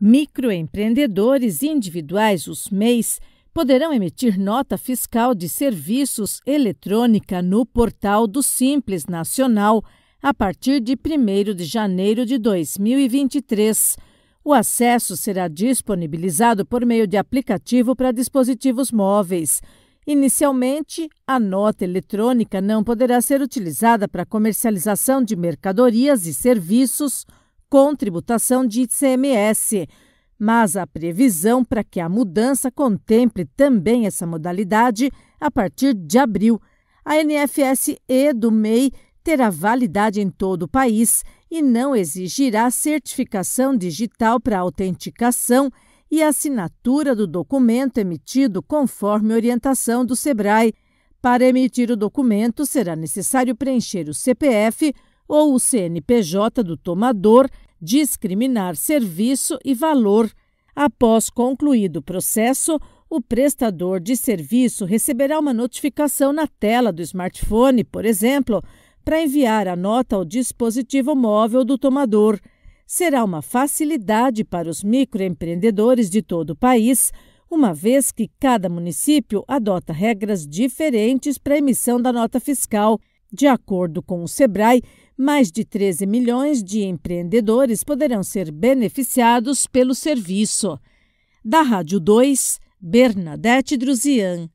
Microempreendedores individuais, os MEIs, poderão emitir nota fiscal de serviços eletrônica no portal do Simples Nacional a partir de 1 de janeiro de 2023. O acesso será disponibilizado por meio de aplicativo para dispositivos móveis. Inicialmente, a nota eletrônica não poderá ser utilizada para comercialização de mercadorias e serviços com tributação de ICMS, mas a previsão para que a mudança contemple também essa modalidade a partir de abril. A NFSE do MEI terá validade em todo o país e não exigirá certificação digital para autenticação e assinatura do documento emitido conforme orientação do SEBRAE. Para emitir o documento, será necessário preencher o CPF, ou o CNPJ do tomador discriminar serviço e valor. Após concluído o processo, o prestador de serviço receberá uma notificação na tela do smartphone, por exemplo, para enviar a nota ao dispositivo móvel do tomador. Será uma facilidade para os microempreendedores de todo o país, uma vez que cada município adota regras diferentes para a emissão da nota fiscal. De acordo com o SEBRAE, mais de 13 milhões de empreendedores poderão ser beneficiados pelo serviço. Da Rádio 2, Bernadette Druzian.